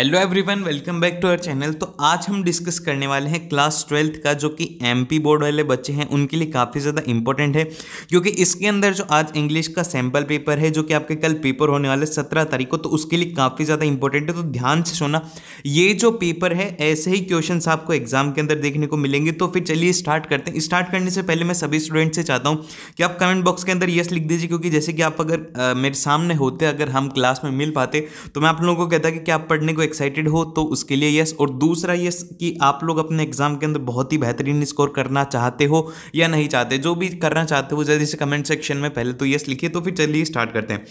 Hello everyone welcome back to our channel तो आज हम डिस्कस करने वाले हैं क्लास ट्वेल्थ का जो कि एमपी बोर्ड वाले बच्चे हैं उनके लिए काफ़ी ज़्यादा इंपॉर्टेंट है क्योंकि इसके अंदर जो आज इंग्लिश का सैम्पल पेपर है जो कि आपके कल पेपर होने वाले सत्रह तारीख को तो उसके लिए काफ़ी ज़्यादा इंपॉर्टेंट है तो ध्यान से सुना ये जो पेपर है ऐसे ही क्वेश्चन आपको एग्जाम के अंदर देखने को मिलेंगे तो फिर चलिए स्टार्ट करते हैं स्टार्ट करने से पहले मैं सभी स्टूडेंट से चाहता हूँ कि आप कमेंट बॉक्स के अंदर येस लिख दीजिए क्योंकि जैसे कि आप अगर मेरे सामने होते अगर हम क्लास में मिल पाते तो मैं आप लोगों को कहता कि आप पढ़ने को एक्साइटेड हो तो उसके लिए यस और दूसरा यस कि आप लोग अपने एग्जाम के अंदर बहुत ही बेहतरीन स्कोर करना चाहते हो या नहीं चाहते जो भी करना चाहते हो जैसे कमेंट सेक्शन में पहले तो यस लिखिए तो फिर चलिए स्टार्ट करते हैं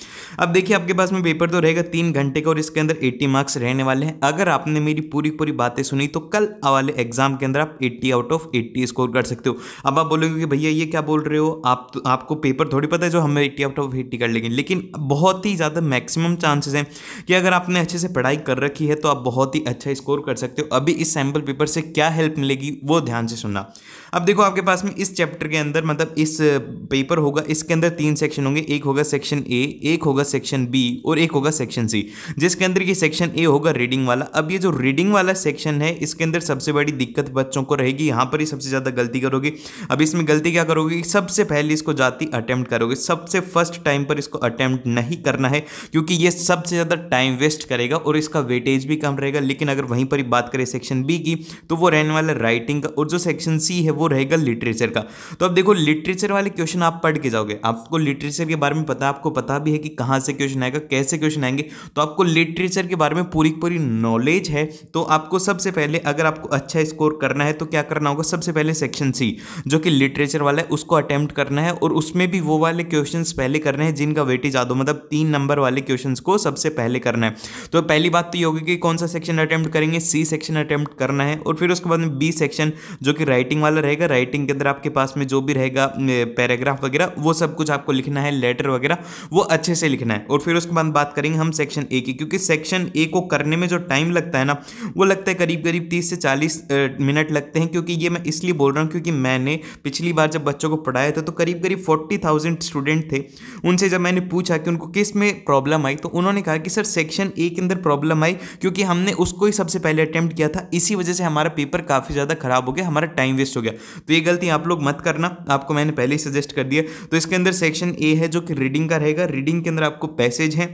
अब देखिए आपके पास में पेपर तो रहेगा तीन घंटे का और इसके अंदर एट्टी मार्क्स रहने वाले हैं अगर आपने मेरी पूरी पूरी बातें सुनी तो कल वाले एग्जाम के अंदर आप eighty out of eighty score कर सकते हो अब आप बोलोगे कि भैया ये क्या बोल रहे हो आप तो, आपको पेपर थोड़ी पता है जो हमें एट्टी आउट ऑफ एट्टी कर लेंगे लेकिन बहुत ही ज़्यादा मैक्सिमम चांसेस हैं कि अगर आपने अच्छे से पढ़ाई कर रखी रखी है तो आप बहुत ही अच्छा स्कोर कर सकते हो अभी इस सैम्पल पेपर से क्या हेल्प मिलेगी वो ध्यान से सुनना अब देखो आपके पास में इस चैप्टर के अंदर मतलब इस पेपर होगा इसके अंदर तीन सेक्शन होंगे एक होगा सेक्शन ए एक होगा सेक्शन बी और एक होगा सेक्शन सी जिसके अंदर की सेक्शन ए होगा रीडिंग वाला अब ये जो रीडिंग वाला सेक्शन है इसके अंदर सबसे बड़ी दिक्कत बच्चों को रहेगी यहाँ पर ही सबसे ज़्यादा गलती करोगे अब इसमें गलती क्या करोगे सबसे पहले इसको जाती अटैम्प्ट करोगे सबसे फर्स्ट टाइम पर इसको अटैम्प्ट नहीं करना है क्योंकि ये सबसे ज़्यादा टाइम वेस्ट करेगा और इसका वेटिंग वेटेज भी कम रहेगा लेकिन अगर वहीं पर ही बात करें सेक्शन बी की तो वो रहने वाला राइटिंग का और जो सेक्शन सी है वो रहेगा लिटरेचर का तो अब देखो लिटरेचर वाले क्वेश्चन आप पढ़ के जाओगे आपको लिटरेचर के बारे में पता आपको पता भी है कि कहाँ से क्वेश्चन आएगा कैसे क्वेश्चन आएंगे तो आपको लिटरेचर के बारे में पूरी पूरी नॉलेज है तो आपको सबसे पहले अगर आपको अच्छा स्कोर करना है तो क्या करना होगा सबसे पहले सेक्शन सी जो कि लिटरेचर वाला है उसको अटैम्प्ट करना है और उसमें भी वो वाले क्वेश्चन पहले करने हैं जिनका वेटेज आदो मतलब तीन नंबर वाले क्वेश्चन को सबसे पहले करना है तो पहली बात तो ये होगी होगी कि कौन सा सेक्शन अटैम्प्ट करेंगे सी सेक्शन अटैम्प्ट करना है और फिर उसके बाद में बी सेक्शन जो कि राइटिंग वाला रहेगा राइटिंग के अंदर आपके पास में जो भी रहेगा पैराग्राफ वगैरह वो सब कुछ आपको लिखना है लेटर वगैरह वो अच्छे से लिखना है और फिर उसके बाद बात करेंगे हम सेक्शन ए की क्योंकि सेक्शन ए को करने में जो टाइम लगता है ना वो लगता है करीब करीब तीस से चालीस मिनट लगते हैं क्योंकि ये मैं इसलिए बोल रहा हूँ क्योंकि मैंने पिछली बार जब बच्चों को पढ़ाया था तो करीब करीब फोर्टी थाउजेंड स्टूडेंट थे उनसे जब मैंने पूछा कि उनको किस में प्रॉब्लम आई तो उन्होंने कहा कि सर सेक्शन ए के अंदर प्रॉब्लम आई क्योंकि हमने उसको ही सबसे पहले अटैम्प्ट किया था इसी वजह से हमारा पेपर काफ़ी ज़्यादा खराब हो गया हमारा टाइम वेस्ट हो गया तो ये गलती आप लोग मत करना आपको मैंने पहले ही सजेस्ट कर दिया तो इसके अंदर सेक्शन ए है जो कि रीडिंग का रहेगा रीडिंग के अंदर आपको पैसेज है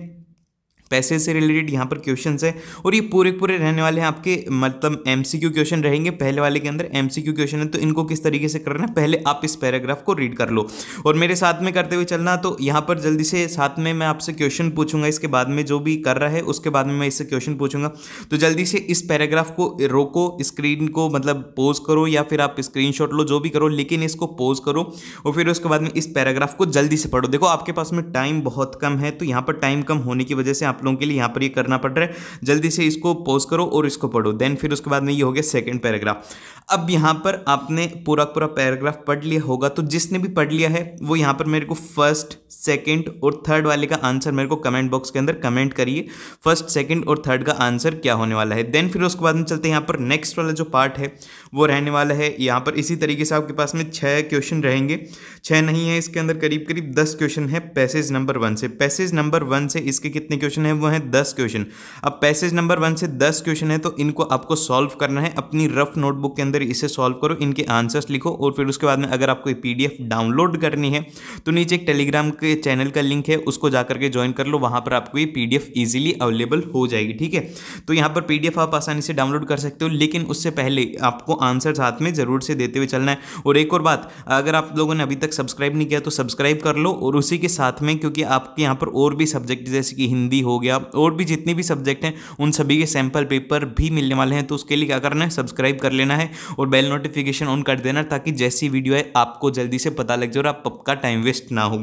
पैसे से रिलेटेड यहाँ पर क्वेश्चन है और ये पूरे पूरे रहने वाले हैं आपके मतलब एम क्वेश्चन रहेंगे पहले वाले के अंदर एम क्वेश्चन है तो इनको किस तरीके से करना है पहले आप इस पैराग्राफ को रीड कर लो और मेरे साथ में करते हुए चलना तो यहाँ पर जल्दी से साथ में मैं आपसे क्वेश्चन पूछूंगा इसके बाद में जो भी कर रहा है उसके बाद में मैं इससे क्वेश्चन पूछूंगा तो जल्दी से इस पैराग्राफ को रोको स्क्रीन को मतलब पोज करो या फिर आप शॉट लो जो भी करो लेकिन इसको पोज करो और फिर उसके बाद में इस पैराग्राफ को जल्दी से पढ़ो देखो आपके पास में टाइम बहुत कम है तो यहाँ पर टाइम कम होने की वजह से आप लोगों के लिए यहां पर ये करना पड़ रहा है जल्दी से इसको पोज करो और इसको पढ़ो देन फिर उसके बाद में ये हो गया सेकेंड पैराग्राफ अब यहां पर आपने पूरा पूरा पैराग्राफ पढ़ लिया होगा तो जिसने भी पढ़ लिया है वो यहां पर मेरे को फर्स्ट सेकेंड और थर्ड वाले का आंसर मेरे को कमेंट बॉक्स के अंदर कमेंट करिए फर्स्ट सेकेंड और थर्ड का आंसर क्या होने वाला है देन फिर उसके बाद में चलते हैं यहाँ पर नेक्स्ट वाला जो पार्ट है वो रहने वाला है यहां पर इसी तरीके से आपके पास में छह क्वेश्चन रहेंगे छह नहीं है इसके अंदर करीब करीब दस क्वेश्चन है पैसेज नंबर वन से पैसेज नंबर वन से इसके कितने क्वेश्चन क्वेश्चन है वो है दस क्वेश्चन अब पैसेज नंबर वन से दस क्वेश्चन है तो इनको आपको सॉल्व करना है अपनी रफ नोटबुक के अंदर इसे सॉल्व करो इनके आंसर्स लिखो और फिर उसके बाद में अगर आपको पी डाउनलोड करनी है तो नीचे एक टेलीग्राम के चैनल का लिंक है उसको जा करके ज्वाइन कर लो वहाँ पर आपको ये पी इजीली अवेलेबल हो जाएगी ठीक है तो यहाँ पर पी आप आसानी से डाउनलोड कर सकते हो लेकिन उससे पहले आपको आंसर साथ में ज़रूर से देते हुए चलना है और एक और बात अगर आप लोगों ने अभी तक सब्सक्राइब नहीं किया तो सब्सक्राइब कर लो और उसी के साथ में क्योंकि आपके यहाँ पर और भी सब्जेक्ट जैसे कि हिंदी हो हो गया और भी जितने भी सब्जेक्ट हैं उन सभी के सैंपल पेपर भी मिलने वाले हैं तो उसके लिए क्या करना है सब्सक्राइब कर लेना है और बेल नोटिफिकेशन ऑन कर देना ताकि जैसी वीडियो है आपको जल्दी से पता लग जाए और आप का टाइम वेस्ट ना हो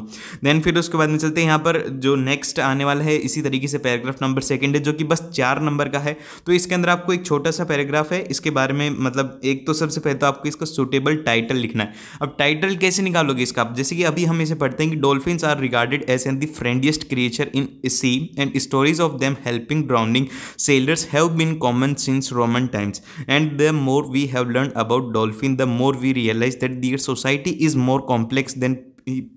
देन फिर उसके बाद में चलते हैं यहाँ पर जो नेक्स्ट आने वाला है इसी तरीके से पैराग्राफ नंबर सेकेंड है जो कि बस चार नंबर का है तो इसके अंदर आपको एक छोटा सा पैराग्राफ है इसके बारे में मतलब एक तो सबसे पहले तो आपको इसका सुटेबल टाइटल लिखना है अब टाइटल कैसे निकालोगे इसका आप जैसे कि अभी हम इसे पढ़ते हैं कि dolphin are regarded as an the friendliest creature in sea and stories of them helping drowning sailors have been common since Roman times. And the more we have learned about dolphins, the more we realize that their society is more complex than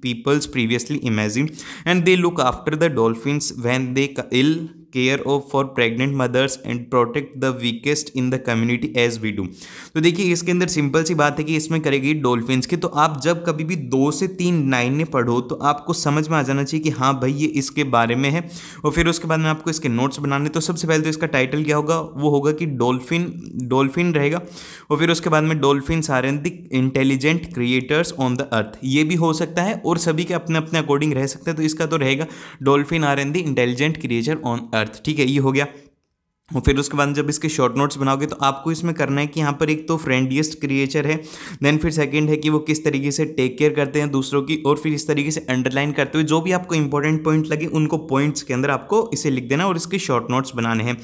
peoples previously imagined and they look after the dolphins when they ill care of for pregnant mothers and protect the weakest in the community as we do तो देखिए इसके अंदर simple सी बात है कि इसमें करेगी डोल्फिन्स की तो आप जब कभी भी दो से तीन नाइन ने पढ़ो तो आपको समझ में आ जाना चाहिए कि हाँ भाई ये इसके बारे में है और फिर उसके बाद में आपको इसके नोट्स बनाने तो सबसे पहले तो इसका टाइटल क्या होगा वो होगा कि डोल्फिन डोल्फिन रहेगा और फिर उसके बाद में dolphins are an the intelligent creators on the earth ये भी हो सकता है और सभी के अपने अपने अकॉर्डिंग रह सकते हैं तो इसका तो रहेगा dolphin are an the intelligent creator on earth earth ठीक है ये हो गया और फिर उसके बाद जब इसके शॉर्ट नोट्स बनाओगे तो आपको इसमें करना है कि यहाँ पर एक तो फ्रेंडलीस्ट क्रिएचर है देन फिर सेकंड है कि वो किस तरीके से टेक केयर करते हैं दूसरों की और फिर इस तरीके से अंडरलाइन करते हुए जो भी आपको इंपॉर्टेंट पॉइंट लगे उनको पॉइंट्स के अंदर आपको इसे लिख देना और इसके शॉर्ट नोट्स बनाने हैं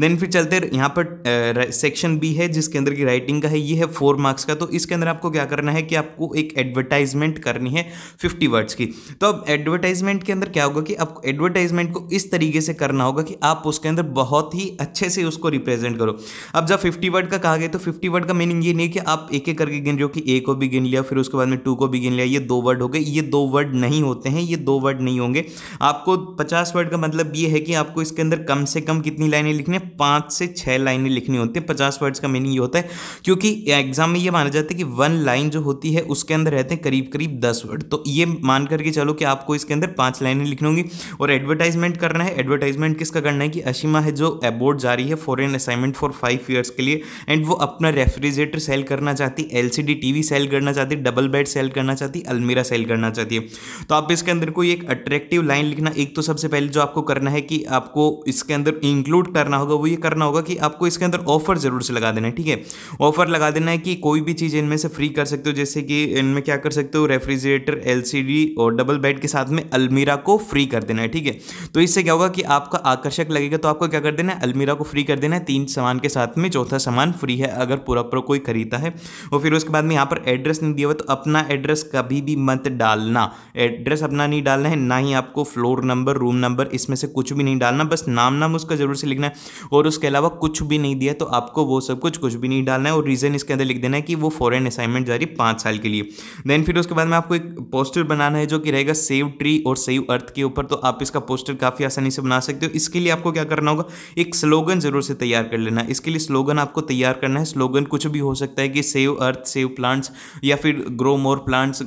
देन फिर चलते यहाँ पर सेक्शन बी है जिसके अंदर की राइटिंग का है ये है फोर मार्क्स का तो इसके अंदर आपको क्या करना है कि आपको एक एडवर्टाइजमेंट करनी है फिफ्टी वर्ड्स की तो अब एडवर्टाइजमेंट के अंदर क्या होगा कि आपको एडवर्टाइजमेंट को इस तरीके से करना होगा कि आप उसके अंदर बहुत ही अच्छे से उसको रिप्रेजेंट करो अब जब फिफ्टी वर्ड का कहा गया तो फिफ्टी वर्ड का मीनिंग ये नहीं कि आप एक एक करके गिन रहे हो कि ए को भी गिन लिया फिर उसके बाद में टू को भी गिन लिया ये दो वर्ड हो गए ये दो वर्ड नहीं होते हैं ये दो वर्ड नहीं होंगे आपको पचास वर्ड का मतलब ये है कि आपको इसके अंदर कम से कम कितनी लाइनें लिखनी है पाँच से छः लाइनें लिखनी होती हैं पचास वर्ड्स का मीनिंग ये होता है क्योंकि एग्जाम में ये माना जाता है कि वन लाइन जो होती है उसके अंदर रहते हैं करीब करीब दस वर्ड तो ये मान करके चलो कि आपको इसके अंदर पाँच लाइनें लिखनी होंगी और एडवर्टाइजमेंट करना है एडवर्टाइजमेंट किसका करना है कि अशिमा है जो अबोर्ड जारी है foreign assignment for five years के लिए एंड वो अपना रेफ्रिजरेटर सेल करना चाहती है L C D T V sell करना चाहती है डबल बेड सेल करना चाहती है अलमीरा सेल करना चाहती है तो आप इसके अंदर कोई एक अट्रैक्टिव लाइन लिखना एक तो सबसे पहले जो आपको करना है कि आपको इसके अंदर इंक्लूड करना होगा वो ये करना होगा कि आपको इसके अंदर ऑफर ज़रूर से लगा देना है ठीक है ऑफर लगा देना है कि कोई भी चीज़ इनमें से फ्री कर सकते हो जैसे कि इनमें क्या कर सकते हो रेफ्रिजरेटर एलसीडी और डबल बेड के साथ में अलमीरा को फ्री कर देना है ठीक है तो इससे क्या होगा कि आपका आकर्षक लगेगा तो आपको क्या कर देना है अलमीरा तेरह को फ्री कर देना है तीन सामान के साथ में चौथा सामान फ्री है अगर पूरा पूरा कोई खरीदता है और फिर उसके बाद में यहाँ पर एड्रेस नहीं दिया हुआ तो अपना एड्रेस कभी भी मत डालना एड्रेस अपना नहीं डालना है ना ही आपको फ्लोर नंबर रूम नंबर इसमें से कुछ भी नहीं डालना बस नाम नाम उसका जरूर से लिखना है और उसके अलावा कुछ भी नहीं दिया तो आपको वो सब कुछ कुछ भी नहीं डालना है और रीज़न इसके अंदर लिख देना है कि वो फॉरन असाइनमेंट जारी पाँच साल के लिए देन फिर उसके बाद में आपको एक पोस्टर बनाना है जो कि रहेगा सेव ट्री और सेव अर्थ के ऊपर तो आप इसका पोस्टर काफ़ी आसानी से बना सकते हो इसके लिए आपको क्या करना होगा एक स्लो स्लोगन ज़रूर से तैयार कर लेना इसके लिए स्लोगन आपको तैयार करना है स्लोगन कुछ भी हो सकता है कि सेव अर्थ सेव प्लांट्स या फिर grow more plants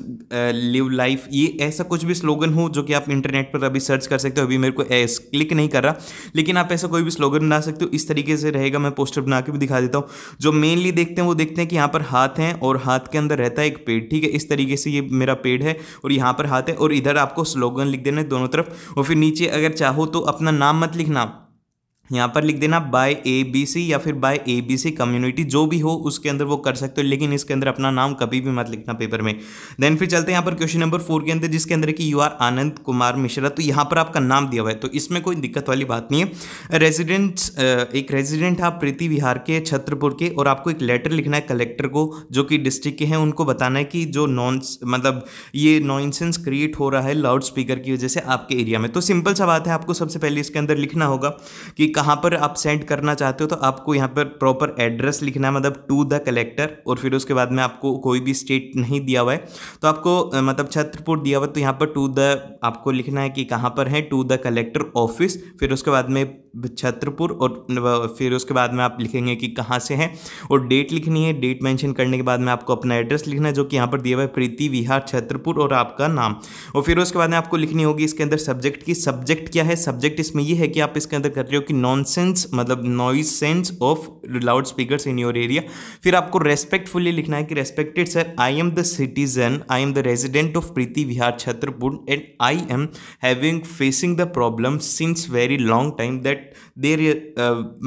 live life ये ऐसा कुछ भी स्लोगन हो जो कि आप इंटरनेट पर अभी सर्च कर सकते हो अभी मेरे को एस क्लिक नहीं कर रहा लेकिन आप ऐसा कोई भी स्लोगन बना सकते हो इस तरीके से रहेगा मैं पोस्टर बना के भी दिखा देता हूँ जो मेनली देखते हैं वो देखते हैं कि यहाँ पर हाथ हैं और हाथ के अंदर रहता है एक पेड़ ठीक है इस तरीके से ये मेरा पेड़ है और यहाँ पर हाथ है और इधर आपको स्लोगन लिख देना है दोनों तरफ और फिर नीचे अगर चाहो तो अपना नाम मत लिखना यहाँ पर लिख देना बाय ए बी सी या फिर by A B C community जो भी हो उसके अंदर वो कर सकते हो लेकिन इसके अंदर अपना नाम कभी भी मत लिखना पेपर में देन फिर चलते हैं यहाँ पर क्वेश्चन नंबर फोर के अंदर जिसके अंदर कि यू आर आनंद कुमार मिश्रा तो यहाँ पर आपका नाम दिया हुआ है तो इसमें कोई दिक्कत वाली बात नहीं है रेजिडेंट एक रेजिडेंट आप प्रीति विहार के छत्रपुर के और आपको एक लेटर लिखना है कलेक्टर को जो कि डिस्ट्रिक्ट के हैं उनको बताना है कि जो नॉन मतलब ये नॉइंसेंस क्रिएट हो रहा है लाउड स्पीकर की वजह से आपके एरिया में तो सिंपल सा बात है आपको सबसे पहले इसके अंदर लिखना होगा कि कहाँ पर आप सेंड करना चाहते हो तो आपको यहाँ पर प्रॉपर एड्रेस लिखना है मतलब टू द कलेक्टर और फिर उसके बाद में आपको कोई भी स्टेट नहीं दिया हुआ है तो आपको मतलब छत्रपुर दिया हुआ है तो यहाँ पर टू द आपको लिखना है कि कहाँ पर है टू द कलेक्टर ऑफिस फिर उसके बाद में छत्रपुर और फिर उसके बाद में आप लिखेंगे कि कहाँ से हैं और डेट लिखनी है डेट मेंशन करने के बाद में आपको अपना एड्रेस लिखना है जो कि यहाँ पर दिया हुआ है प्रीति विहार छत्रपुर और आपका नाम और फिर उसके बाद में आपको लिखनी होगी इसके अंदर सब्जेक्ट की सब्जेक्ट क्या है सब्जेक्ट इसमें ये है कि आप इसके अंदर कर रहे हो कि नॉन नॉनसेंस मतलब noise sense of loud speaker in your area फिर आपको रेस्पेक्टफुली लिखना है कि respected sir I am the citizen I am the resident of Preeti Vihar Chhatarpur and I am having facing the problem since very long time that there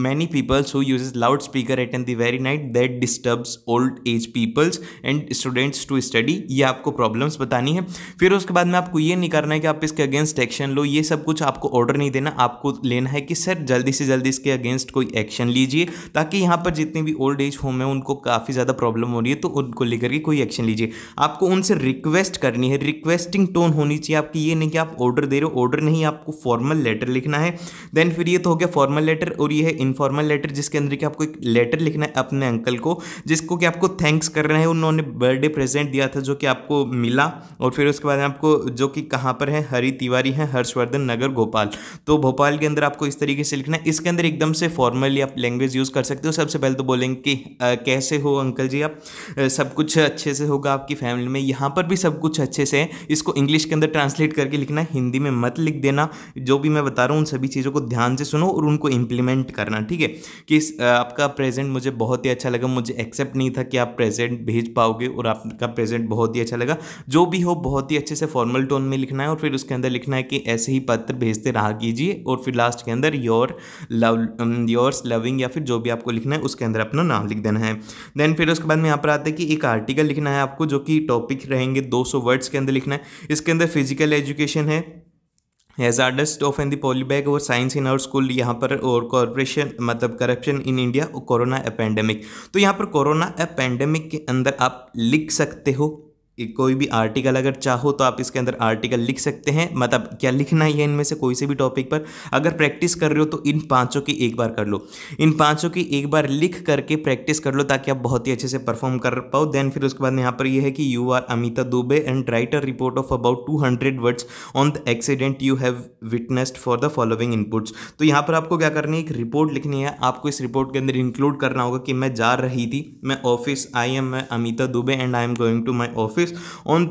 many peoples who use loud speaker at and the very night that disturbs old age peoples and students to study ये आपको problems बतानी है फिर उसके बाद में आपको ये नहीं करना है कि आप इसके अगेंस्ट एक्शन लो ये सब कुछ आपको ऑर्डर नहीं देना आपको लेना है कि सर जल्द जल्दी से जल्दी इसके अगेंस्ट कोई एक्शन लीजिए ताकि यहाँ पर जितने भी ओल्ड एज होम है उनको काफ़ी ज़्यादा प्रॉब्लम हो रही है तो उनको लेकर के कोई एक्शन लीजिए आपको उनसे रिक्वेस्ट करनी है रिक्वेस्टिंग टोन होनी चाहिए आपकी ये नहीं कि आप ऑर्डर दे रहे हो ऑर्डर नहीं आपको फॉर्मल लेटर लिखना है देन फिर ये तो हो गया फॉर्मल लेटर और ये है इनफॉर्मल लेटर जिसके अंदर कि आपको एक लेटर लिखना है अपने अंकल को जिसको कि आपको थैंक्स कर रहे हैं उन्होंने बर्थडे प्रेजेंट दिया था जो कि आपको मिला और फिर उसके बाद आपको जो कि कहाँ पर है हरी तिवारी हैं हर्षवर्धन नगर भोपाल तो भोपाल के अंदर आपको इस तरीके से लिखना है इसके अंदर एकदम से फॉर्मली आप लैंग्वेज यूज़ कर सकते हो सबसे पहले तो बोलेंगे कि आ, कैसे हो अंकल जी आप सब कुछ अच्छे से होगा आपकी फैमिली में यहाँ पर भी सब कुछ अच्छे से है इसको इंग्लिश के अंदर ट्रांसलेट करके लिखना हिंदी में मत लिख देना जो भी मैं बता रहा हूँ उन सभी चीज़ों को ध्यान से सुनो और उनको इम्प्लीमेंट करना ठीक है कि आपका प्रेजेंट मुझे बहुत ही अच्छा लगा मुझे एक्सेप्ट नहीं था कि आप प्रेजेंट भेज पाओगे और आपका प्रेजेंट बहुत ही अच्छा लगा जो भी हो बहुत ही अच्छे से फॉर्मल टोन में लिखना है और फिर उसके अंदर लिखना है कि ऐसे ही पत्र भेजते रहा कीजिए और फिर लास्ट के अंदर your love yours um, loving या फिर जो भी आपको लिखना है उसके अंदर अपना नाम लिख देना है देन फिर उसके बाद में यहाँ पर आता है कि एक आर्टिकल लिखना है आपको जो कि टॉपिक रहेंगे 200 वर्ड्स के अंदर लिखना है इसके अंदर फिजिकल एजुकेशन है hazards of an the polybag और साइंस इन आवर स्कूल यहाँ पर और कॉरपोरेशन मतलब करप्शन इन इंडिया और कोरोना ए पेंडेमिक तो यहाँ पर कोरोना ए पेंडेमिक के अंदर आप लिख सकते हो कोई भी आर्टिकल अगर चाहो तो आप इसके अंदर आर्टिकल लिख सकते हैं मतलब क्या लिखना ही है इनमें से कोई से भी टॉपिक पर अगर प्रैक्टिस कर रहे हो तो इन पांचों की एक बार कर लो इन पांचों की एक बार लिख करके प्रैक्टिस कर लो ताकि आप बहुत ही अच्छे से परफॉर्म कर पाओ देन फिर उसके बाद यहाँ पर यह है कि you are Amita Dubey and write a report of about two hundred words on the accident you have witnessed for the following inputs तो यहाँ पर आपको क्या करनी है एक रिपोर्ट लिखनी है आपको इस रिपोर्ट के अंदर इंक्लूड करना होगा कि मैं जा रही थी मैं ऑफिस आई एम मैं Amita Dubey and I am going to my office this on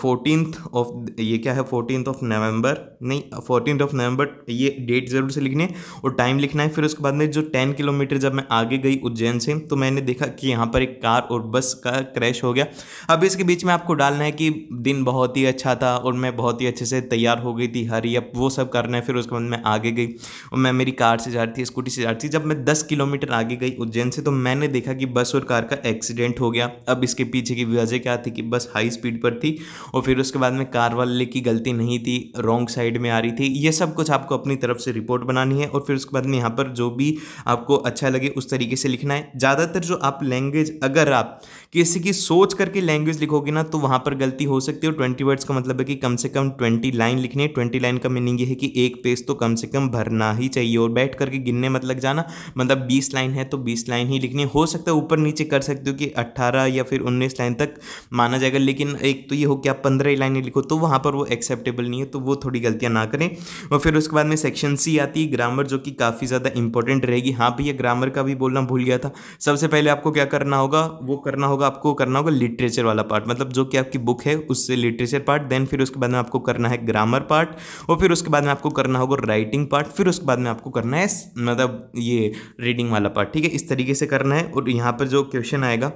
fourteen of ये क्या है फोर्टीन ऑफ नवंबर नहीं फोर्टीन ऑफ नवंबर ये डेट ज़रूर से लिखनी है और टाइम लिखना है फिर उसके बाद में जो टेन किलोमीटर जब मैं आगे गई उज्जैन से तो मैंने देखा कि यहाँ पर एक कार और बस का क्रैश हो गया अब इसके बीच में आपको डालना है कि दिन बहुत ही अच्छा था और मैं बहुत ही अच्छे से तैयार हो गई थी हरी अब वो सब करना है फिर उसके बाद मैं आगे गई और मैं मेरी कार से जा रही थी स्कूटी से जा रही थी जब मैं दस किलोमीटर आगे गई उज्जैन से तो मैंने देखा कि बस और कार का एक्सीडेंट हो गया अब इसके पीछे की वजह क्या थी कि बस हाई स्पीड पर थी और फिर उसके बाद में कार वाले की गलती नहीं थी रॉन्ग साइड में आ रही थी ये सब कुछ आपको अपनी तरफ से रिपोर्ट बनानी है और फिर उसके बाद में यहाँ पर जो भी आपको अच्छा लगे उस तरीके से लिखना है ज़्यादातर जो आप लैंग्वेज अगर आप किसी की सोच करके लैंग्वेज लिखोगे ना तो वहाँ पर गलती हो सकती है ट्वेंटी वर्ड्स का मतलब है कि कम से कम ट्वेंटी लाइन लिखनी है ट्वेंटी लाइन का मीनिंग ये है कि एक पेज तो कम से कम भरना ही चाहिए और बैठ करके गिनने मत लग जाना मतलब बीस लाइन है तो बीस लाइन ही लिखनी हो सकता है ऊपर नीचे कर सकते हो कि अट्ठारह या फिर उन्नीस लाइन तक माना जाएगा अगर लेकिन एक तो ये हो कि आप पंद्रह लाइनें लिखो तो वहाँ पर वो एक्सेप्टेबल नहीं है तो वो थोड़ी गलतियाँ ना करें और फिर उसके बाद में सेक्शन सी आती है ग्रामर जो कि काफ़ी ज़्यादा इंपॉर्टेंट रहेगी हाँ भैया ग्रामर का भी बोलना भूल गया था सबसे पहले आपको क्या करना होगा वो करना होगा आपको करना होगा लिटरेचर वाला पार्ट मतलब जो कि आपकी बुक है उससे लिटरेचर पार्ट देन फिर उसके बाद में आपको करना है ग्रामर पार्ट और फिर उसके बाद में आपको करना होगा राइटिंग पार्ट फिर उसके बाद में आपको करना है मतलब ये रीडिंग वाला पार्ट ठीक है इस तरीके से करना है और यहाँ पर जो क्वेश्चन आएगा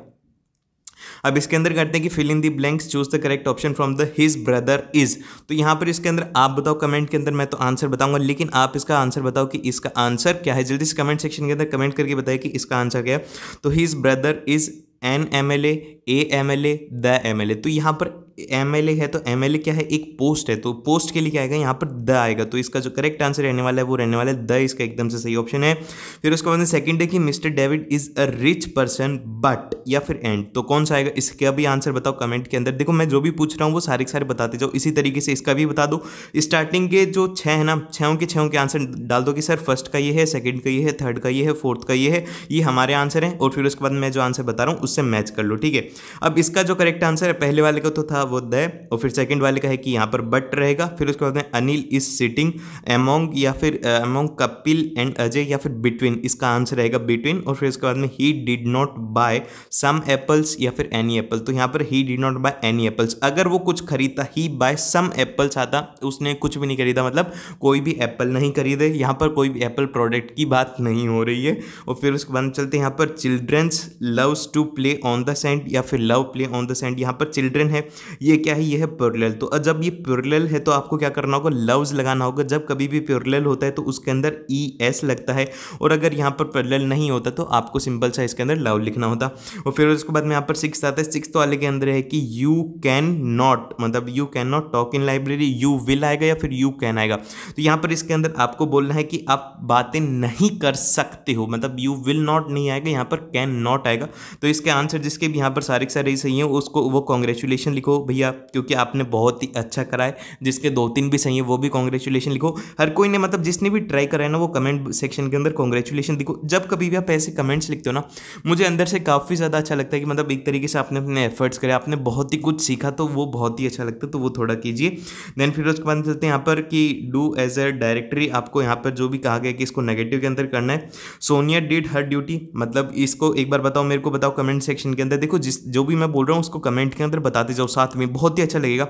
अब इसके अंदर करते हैं कि fill in the blanks choose the correct option from the his brother is तो यहां पर इसके अंदर आप बताओ कमेंट के अंदर मैं तो आंसर बताऊंगा लेकिन आप इसका आंसर बताओ कि इसका आंसर क्या है जल्दी से कमेंट सेक्शन के अंदर कमेंट करके बताए कि इसका आंसर क्या है तो his brother is an M L A M L A the M L A तो यहाँ पर एम है तो एम क्या है एक पोस्ट है तो पोस्ट के लिए क्या आएगा यहाँ पर द आएगा तो इसका जो करेक्ट आंसर रहने वाला है वो रहने वाला है द इसका एकदम से सही ऑप्शन है फिर उसके बाद सेकंड है कि mister David is a rich person but या फिर एंड तो कौन सा आएगा इसका भी आंसर बताओ कमेंट के अंदर देखो मैं जो भी पूछ रहा हूँ वो सारे सारे बताते जाओ इसी तरीके से इसका भी बता दो स्टार्टिंग के जो छः है ना छओ के छः के आंसर डाल दो कि सर फर्स्ट का ये है सेकेंड का ये है थर्ड का ये है फोर्थ का ये है ये हमारे आंसर है और फिर उसके बाद मैं जो आंसर बता रहा हूँ उससे मैच कर लो ठीक है अब इसका जो करेक्ट आंसर है पहले वाले का तो था था वो द और फिर सेकंड वाले का है कि यहाँ पर बट रहेगा फिर उसके बाद में अनिल इज सिटिंग एमोंग या फिर एमोंग कपिल एंड अजय या फिर बिटवीन इसका आंसर रहेगा बिटवीन और फिर उसके बाद में he did not buy some apples या फिर एनी एप्पल तो यहाँ पर he did not buy any apples अगर वो कुछ खरीदता ही बाय सम एप्पल्स आता तो उसने कुछ भी नहीं खरीदा मतलब कोई भी एप्पल नहीं खरीदे यहाँ पर कोई भी एप्पल प्रोडक्ट की बात नहीं हो रही है और फिर उसके बाद चलते यहाँ पर childrens loves to play on the sand या फिर love play on the sand यहाँ पर चिल्ड्रन है ये क्या है ये है प्योरलेल तो जब ये प्योरलेल है तो आपको क्या करना होगा लव्स लगाना होगा जब कभी भी प्योरलेल होता है तो उसके अंदर ई e एस लगता है और अगर यहाँ पर प्योरलेल नहीं होता तो आपको सिंपल सा इसके अंदर लव लिखना होता और फिर उसके बाद में यहाँ पर सिक्स आता है सिक्स तो वाले के अंदर है कि यू कैन नॉट मतलब you can not talk in library you will आएगा या फिर यू कैन आएगा तो यहाँ पर इसके अंदर आपको बोलना है कि आप बातें नहीं कर सकते हो मतलब यू विल नॉट नहीं आएगा यहाँ पर कैन नॉट आएगा तो इसके आंसर जिसके भी यहाँ पर सारे सारे सही हैं उसको वो कॉन्ग्रेचुलेशन लिखो भैया क्योंकि आपने बहुत ही अच्छा करा है जिसके दो तीन भी सही है वो भी कॉन्ग्रेचुलेशन लिखो हर कोई ने मतलब जिसने भी ट्राई करा है ना वो कमेंट सेक्शन के अंदर कॉन्ग्रेचुलेशन लिखो जब कभी भी आप ऐसे कमेंट्स लिखते हो ना मुझे अंदर से काफ़ी ज़्यादा अच्छा लगता है कि मतलब एक तरीके से आपने अपने एफर्ट्स करे आपने बहुत ही कुछ सीखा तो वो बहुत ही अच्छा लगता है तो वो थोड़ा कीजिए देन फिर उसके बाद चलते हैं यहाँ पर कि डू एज अ डायरेक्टरी आपको यहाँ पर जो भी कहा गया कि इसको नेगेटिव के अंदर करना है सोनिया डिड हर ड्यूटी मतलब इसको एक बार बताओ मेरे को बताओ कमेंट सेक्शन के अंदर देखो जिस जो भी मैं बोल रहा हूँ उसको कमेंट के अंदर बताते जाओ साथ साथ में बहुत ही अच्छा लगेगा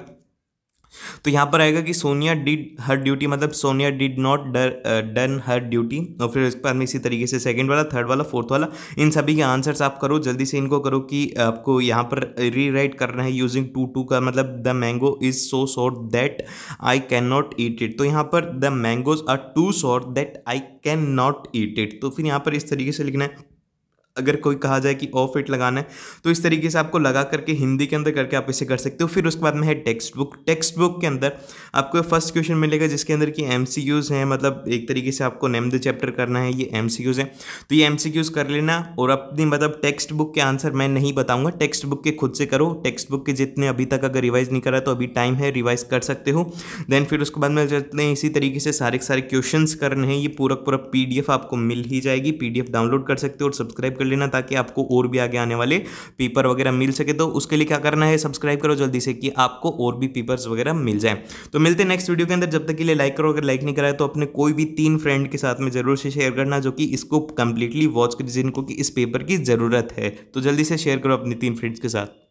तो यहाँ पर आएगा कि सोनिया डिड हर ड्यूटी मतलब Sonia did not done her duty और फिर उसके बाद में इसी तरीके से सेकंड वाला थर्ड वाला फोर्थ वाला इन सभी के आंसर्स आप करो जल्दी से इनको करो कि आपको यहाँ पर रीराइट करना है यूजिंग टू टू का मतलब the mango is so short that I can not eat it तो यहाँ पर the mangoes are too short that I can not eat it तो फिर यहाँ पर इस तरीके से लिखना है अगर कोई कहा जाए कि ऑफ इट लगाना है तो इस तरीके से आपको लगा करके हिंदी के अंदर करके आप इसे कर सकते हो फिर उसके बाद में है टेक्स्ट बुक टेक्स्ट बुक के अंदर आपको फर्स्ट क्वेश्चन मिलेगा जिसके अंदर कि एम हैं मतलब एक तरीके से आपको नेम द चैप्टर करना है ये एम हैं तो ये एम कर लेना और अपनी मतलब टेक्स्ट बुक के आंसर मैं नहीं बताऊंगा टेक्स्ट बुक के खुद से करो टेक्स्ट बुक के जितने अभी तक अगर रिवाइज नहीं करा तो अभी टाइम है रिवाइज कर सकते हो देन फिर उसके बाद में जितने इसी तरीके से सारे सारे क्वेश्चन करने हैं ये पूरा पूरा पी आपको मिल ही जाएगी पी डाउनलोड कर सकते हो और सब्सक्राइब कर लेना ताकि आपको और भी आगे आने वाले पेपर वगैरह मिल सके तो उसके लिए क्या करना है सब्सक्राइब करो जल्दी से कि आपको और भी पेपर्स वगैरह मिल जाए तो मिलते नेक्स्ट वीडियो के अंदर जब तक के लिए लाइक करो अगर लाइक नहीं कराए तो अपने कोई भी तीन फ्रेंड के साथ में जरूर से शेयर करना जो कि इसको कंप्लीटली वॉच कर जिनको कि इस पेपर की ज़रूरत है तो जल्दी से शेयर करो अपने तीन फ्रेंड्स के साथ